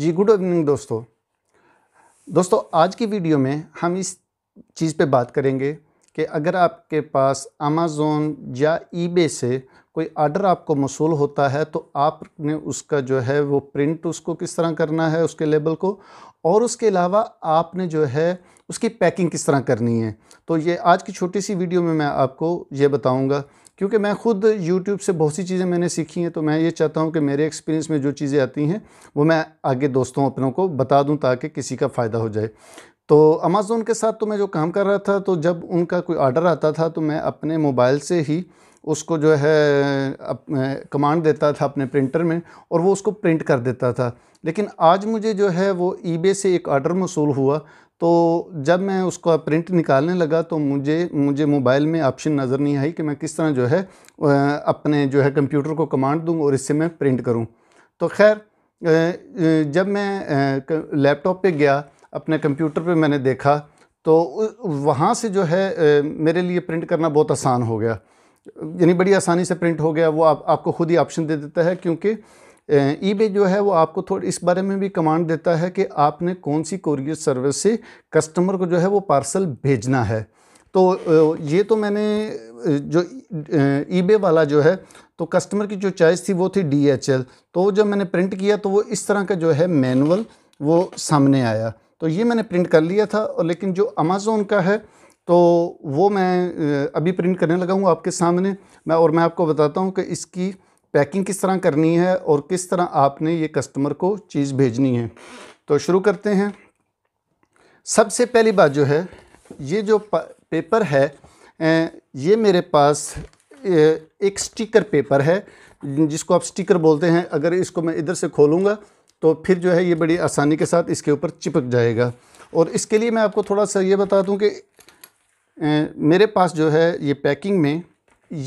जी good evening दोस्तों दोस्तों आज की वीडियो में हम इस चीज़ पे बात करेंगे कि अगर आपके पास अमेज़ोन या ईबे से कोई आर्डर आपको मौसू होता है तो आपने उसका जो है वो प्रिंट उसको किस तरह करना है उसके लेबल को और उसके अलावा आपने जो है उसकी पैकिंग किस तरह करनी है तो ये आज की छोटी सी वीडियो में मैं आपको ये बताऊंगा क्योंकि मैं खुद यूट्यूब से बहुत सी चीज़ें मैंने सीखी हैं तो मैं ये चाहता हूँ कि मेरे एक्सपीरियंस में जो चीज़ें आती हैं वो मैं आगे दोस्तों अपनों को बता दूँ ताकि किसी का फ़ायदा हो जाए तो अमेज़ोन के साथ तो मैं जो काम कर रहा था तो जब उनका कोई ऑर्डर आता था तो मैं अपने मोबाइल से ही उसको जो है अप, कमांड देता था अपने प्रिंटर में और वो उसको प्रिंट कर देता था लेकिन आज मुझे जो है वो ई से एक ऑर्डर मौसू हुआ तो जब मैं उसका प्रिंट निकालने लगा तो मुझे मुझे मोबाइल में ऑप्शन नज़र नहीं आई कि मैं किस तरह जो है अपने जो है कंप्यूटर को कमांड दूँ और इससे मैं प्रिंट करूँ तो खैर जब मैं लैपटॉप पे गया अपने कंप्यूटर पे मैंने देखा तो वहाँ से जो है मेरे लिए प्रिंट करना बहुत आसान हो गया यानी बड़ी आसानी से प्रिंट हो गया वो आप, आपको खुद ही ऑप्शन दे देता है क्योंकि बे जो है वो आपको थोड़ी इस बारे में भी कमांड देता है कि आपने कौन सी कोरियर सर्विस से कस्टमर को जो है वो पार्सल भेजना है तो ये तो मैंने जो बे वाला जो है तो कस्टमर की जो चॉइस थी वो थी डी एच एल तो जब मैंने प्रिंट किया तो वो इस तरह का जो है मैनुअल वो सामने आया तो ये मैंने प्रिंट कर लिया था और लेकिन जो अमेज़ोन का है तो वो मैं अभी प्रिंट करने लगा हूँ आपके सामने मैं और मैं आपको बताता हूँ कि इसकी पैकिंग किस तरह करनी है और किस तरह आपने ये कस्टमर को चीज़ भेजनी है तो शुरू करते हैं सबसे पहली बात जो है ये जो पेपर है ये मेरे पास एक स्टिकर पेपर है जिसको आप स्टिकर बोलते हैं अगर इसको मैं इधर से खोलूँगा तो फिर जो है ये बड़ी आसानी के साथ इसके ऊपर चिपक जाएगा और इसके लिए मैं आपको थोड़ा सा ये बता दूँ कि मेरे पास जो है ये पैकिंग में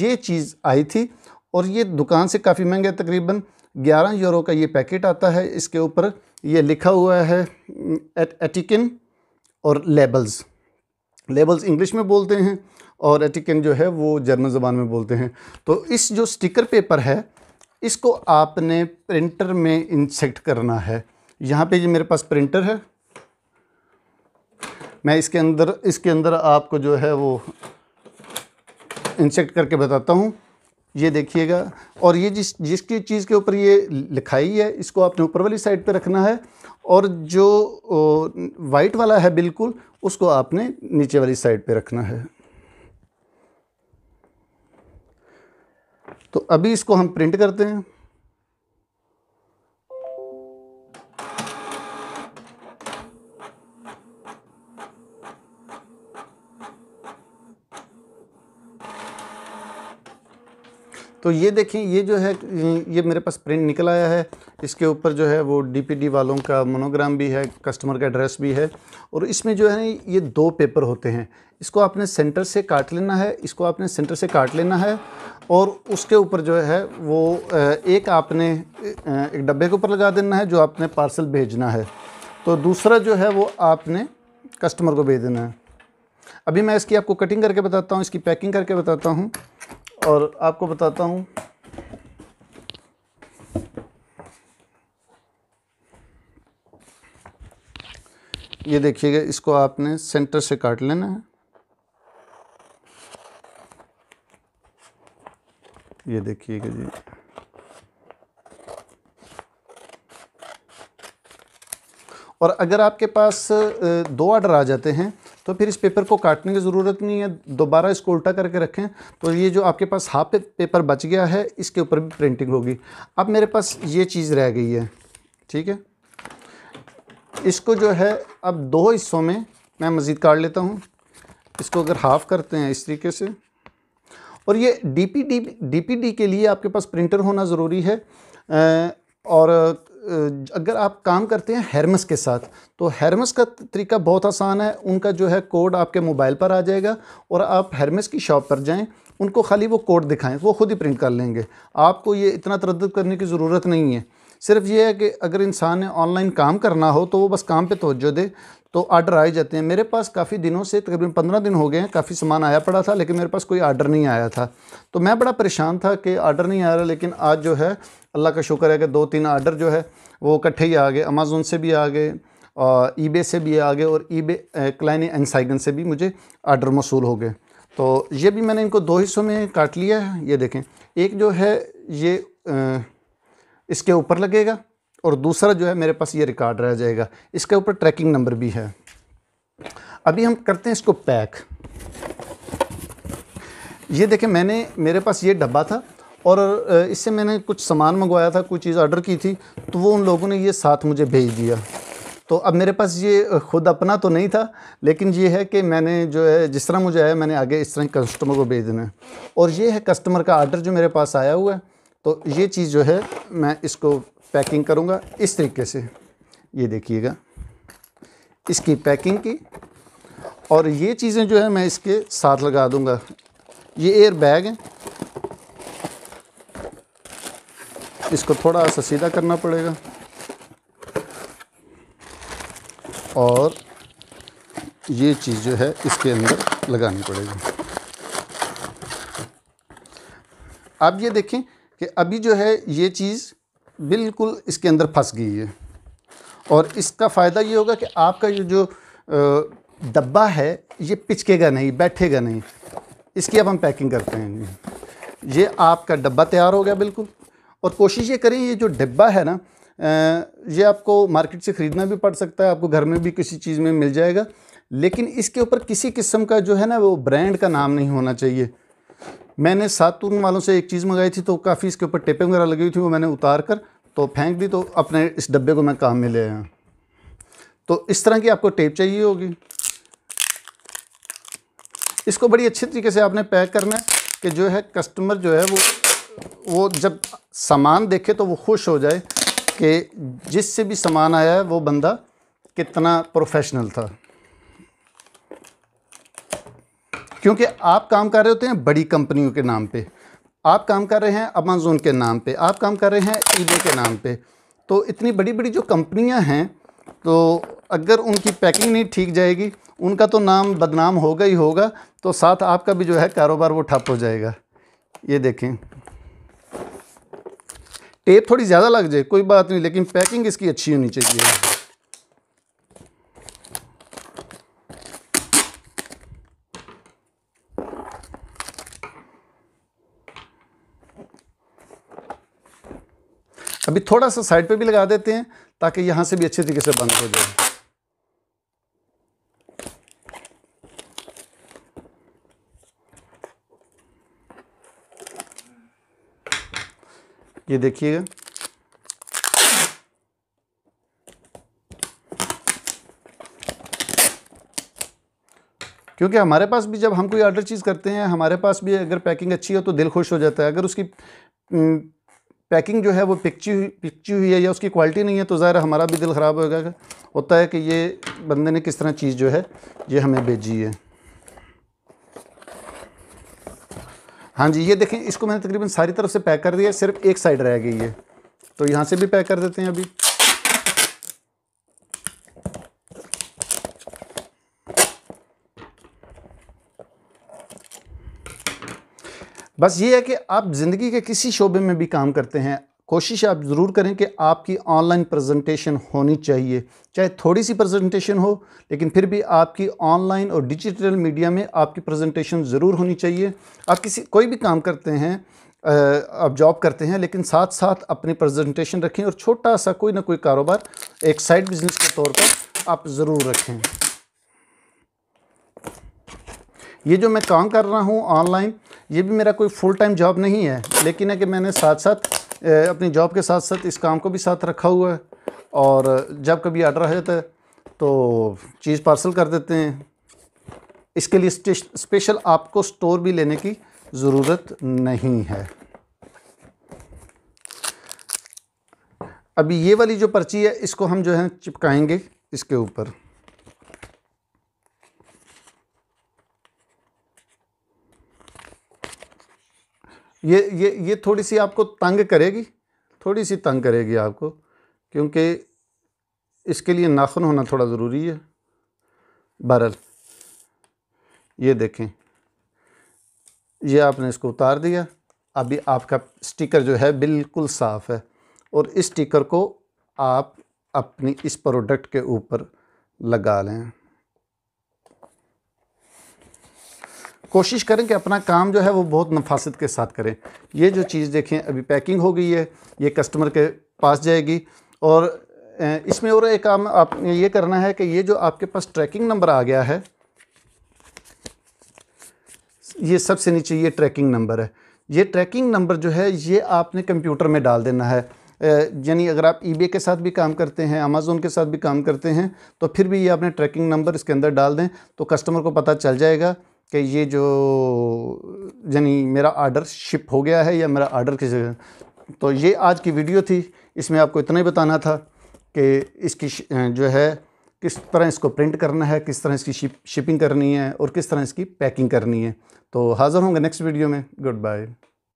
ये चीज़ आई थी और ये दुकान से काफ़ी महंगे तकरीबन 11 यूरो का ये पैकेट आता है इसके ऊपर ये लिखा हुआ है एट एटिकन और लेबल्स लेबल्स इंग्लिश में बोलते हैं और एटिकन जो है वो जर्मन ज़बान में बोलते हैं तो इस जो स्टिकर पेपर है इसको आपने प्रिंटर में इंसेक्ट करना है यहाँ पे ये मेरे पास प्रिंटर है मैं इसके अंदर इसके अंदर आपको जो है वो इंसेक्ट करके बताता हूँ ये देखिएगा और ये जिस जिसकी चीज़ के ऊपर ये लिखाई है इसको आपने ऊपर वाली साइड पे रखना है और जो वाइट वाला है बिल्कुल उसको आपने नीचे वाली साइड पे रखना है तो अभी इसको हम प्रिंट करते हैं तो ये देखें ये जो है ये मेरे पास प्रिंट निकल आया है इसके ऊपर जो है वो डीपीडी वालों का मोनोग्राम भी है कस्टमर का एड्रेस भी है और इसमें जो है ये दो पेपर होते हैं इसको आपने सेंटर से काट लेना है इसको आपने सेंटर से काट लेना है और उसके ऊपर जो है वो एक आपने एक डब्बे के ऊपर लगा देना है जो आपने पार्सल भेजना है तो दूसरा जो है वो आपने कस्टमर को भेज देना है अभी मैं इसकी आपको कटिंग करके बताता हूँ इसकी पैकिंग करके बताता हूँ और आपको बताता हूँ ये देखिएगा इसको आपने सेंटर से काट लेना है ये देखिएगा जी और अगर आपके पास दो आर्डर आ जाते हैं तो फिर इस पेपर को काटने की ज़रूरत नहीं है दोबारा इसको उल्टा करके रखें तो ये जो आपके पास हाफ पेपर बच गया है इसके ऊपर भी प्रिंटिंग होगी अब मेरे पास ये चीज़ रह गई है ठीक है इसको जो है अब दो हिस्सों में मैं मज़ीद काट लेता हूँ इसको अगर हाफ़ करते हैं इस तरीके से और ये डी पी डी डी के लिए आपके पास प्रिंटर होना ज़रूरी है और अगर आप काम करते हैं हेरमस के साथ तो हेरमस का तरीका बहुत आसान है उनका जो है कोड आपके मोबाइल पर आ जाएगा और आप हेरमस की शॉप पर जाएं उनको खाली वो कोड दिखाएं वो खुद ही प्रिंट कर लेंगे आपको ये इतना तरद करने की ज़रूरत नहीं है सिर्फ ये है कि अगर इंसान ने ऑनलाइन काम करना हो तो वो बस काम पे तोज्जो दे तो आर्डर आए जाते हैं मेरे पास काफ़ी दिनों से तकरीबन पंद्रह दिन हो गए हैं काफ़ी सामान आया पड़ा था लेकिन मेरे पास कोई आर्डर नहीं आया था तो मैं बड़ा परेशान था कि आर्डर नहीं आ रहा लेकिन आज जो है अल्लाह का शुक्र है कि दो तीन आर्डर जो है वो इकट्ठे ही आ गए अमेज़ोन से भी आ गए और ईबे से भी आ गए और ई बे क्लाइन एनसाइगन से भी मुझे आर्डर मौसू हो गए तो ये भी मैंने इनको दो हिस्सों में काट लिया है ये देखें एक जो है ये आ, इसके ऊपर लगेगा और दूसरा जो है मेरे पास ये रिकॉर्ड रह जाएगा इसके ऊपर ट्रैकिंग नंबर भी है अभी हम करते हैं इसको पैक ये देखें मैंने मेरे पास ये डब्बा था और इससे मैंने कुछ सामान मंगवाया था कुछ चीज़ ऑर्डर की थी तो वो उन लोगों ने ये साथ मुझे भेज दिया तो अब मेरे पास ये खुद अपना तो नहीं था लेकिन ये है कि मैंने जो है जिस तरह मुझे आया मैंने आगे इस तरह कस्टमर को भेज देना है और ये है कस्टमर का आर्डर जो मेरे पास आया हुआ है तो ये चीज़ जो है मैं इसको पैकिंग करूँगा इस तरीके से ये देखिएगा इसकी पैकिंग की और ये चीज़ें जो है मैं इसके साथ लगा दूँगा ये एयर बैग है इसको थोड़ा सा सीधा करना पड़ेगा और ये चीज़ जो है इसके अंदर लगानी पड़ेगी आप ये देखें कि अभी जो है ये चीज़ बिल्कुल इसके अंदर फंस गई है और इसका फ़ायदा ये होगा कि आपका ये जो डब्बा है ये पिचकेगा नहीं बैठेगा नहीं इसकी अब हम पैकिंग करते हैं ये आपका डब्बा तैयार हो गया बिल्कुल और कोशिश ये करें ये जो डिब्बा है ना ये आपको मार्केट से ख़रीदना भी पड़ सकता है आपको घर में भी किसी चीज़ में मिल जाएगा लेकिन इसके ऊपर किसी किस्म का जो है ना वो ब्रांड का नाम नहीं होना चाहिए मैंने सातून वालों से एक चीज़ मंगाई थी तो काफ़ी इसके ऊपर टेपें वगैरह लगी हुई थी वो मैंने उतार कर तो फेंक दी तो अपने इस डब्बे को मैं काम में ले आया तो इस तरह की आपको टेप चाहिए होगी इसको बड़ी अच्छे तरीके से आपने पैक करना है कि जो है कस्टमर जो है वो वो जब सामान देखे तो वो खुश हो जाए कि जिससे भी सामान आया है वो बंदा कितना प्रोफेशनल था क्योंकि आप काम कर रहे होते हैं बड़ी कंपनियों के नाम पे आप काम कर रहे हैं अमेजोन के नाम पे आप काम कर रहे हैं ईबे के नाम पे तो इतनी बड़ी बड़ी जो कंपनियां हैं तो अगर उनकी पैकिंग नहीं ठीक जाएगी उनका तो नाम बदनाम होगा ही होगा तो साथ आपका भी जो है कारोबार वो ठप हो जाएगा ये देखें टेप थोड़ी ज़्यादा लग जाए कोई बात नहीं लेकिन पैकिंग इसकी अच्छी होनी चाहिए अभी थोड़ा सा साइड पे भी लगा देते हैं ताकि यहां से भी अच्छे तरीके से बंद हो जाए ये देखिएगा क्योंकि हमारे पास भी जब हम कोई ऑर्डर चीज़ करते हैं हमारे पास भी अगर पैकिंग अच्छी हो तो दिल खुश हो जाता है अगर उसकी हम्म, पैकिंग जो है वो पिक्ची हुई पिक्ची हुई है या उसकी क्वालिटी नहीं है तो ज़ाहिर हमारा भी दिल ख़राब होगा होता है कि ये बंदे ने किस तरह चीज़ जो है ये हमें भेजी है हाँ जी ये देखें इसको मैंने तकरीबन सारी तरफ से पैक कर दिया सिर्फ एक साइड रह गई है तो यहाँ से भी पैक कर देते हैं अभी बस ये है कि आप ज़िंदगी के किसी शोबे में भी काम करते हैं कोशिश आप ज़रूर करें कि आपकी ऑनलाइन प्रेजेंटेशन होनी चाहिए चाहे थोड़ी सी प्रेजेंटेशन हो लेकिन फिर भी आपकी ऑनलाइन और डिजिटल मीडिया में आपकी प्रेजेंटेशन ज़रूर होनी चाहिए आप किसी कोई भी काम करते हैं आप जॉब करते हैं लेकिन साथ साथ अपनी प्रेजेंटेशन रखें और छोटा सा कोई ना कोई कारोबार एक साइड बिज़नेस के तौर पर आप ज़रूर रखें ये जो मैं काम कर रहा हूँ ऑनलाइन ये भी मेरा कोई फुल टाइम जॉब नहीं है लेकिन है कि मैंने साथ साथ अपनी जॉब के साथ साथ इस काम को भी साथ रखा हुआ है और जब कभी आर्डर आ जाता है तो चीज़ पार्सल कर देते हैं इसके लिए स्पेशल आपको स्टोर भी लेने की ज़रूरत नहीं है अभी ये वाली जो पर्ची है इसको हम जो है चिपकाएंगे इसके ऊपर ये ये ये थोड़ी सी आपको तंग करेगी थोड़ी सी तंग करेगी आपको क्योंकि इसके लिए नाखून होना थोड़ा ज़रूरी है बहरल ये देखें ये आपने इसको उतार दिया अभी आपका स्टिकर जो है बिल्कुल साफ़ है और इस स्टिकर को आप अपनी इस प्रोडक्ट के ऊपर लगा लें कोशिश करें कि अपना काम जो है वो बहुत नफासत के साथ करें ये जो चीज़ देखें अभी पैकिंग हो गई है ये कस्टमर के पास जाएगी और इसमें और एक काम आपने ये करना है कि ये जो आपके पास ट्रैकिंग नंबर आ गया है ये सबसे नीचे ये ट्रैकिंग नंबर है ये ट्रैकिंग नंबर जो है ये आपने कंप्यूटर में डाल देना है यानी अगर आप ई के साथ भी काम करते हैं अमेज़ोन के साथ भी काम करते हैं तो फिर भी ये आपने ट्रैकिंग नंबर इसके अंदर डाल दें तो कस्टमर को पता चल जाएगा कि ये जो यानी मेरा आर्डर शिप हो गया है या मेरा आर्डर किस तो ये आज की वीडियो थी इसमें आपको इतना ही बताना था कि इसकी जो है किस तरह इसको प्रिंट करना है किस तरह इसकी शिप शिपिंग करनी है और किस तरह इसकी पैकिंग करनी है तो हाज़िर होंगे नेक्स्ट वीडियो में गुड बाय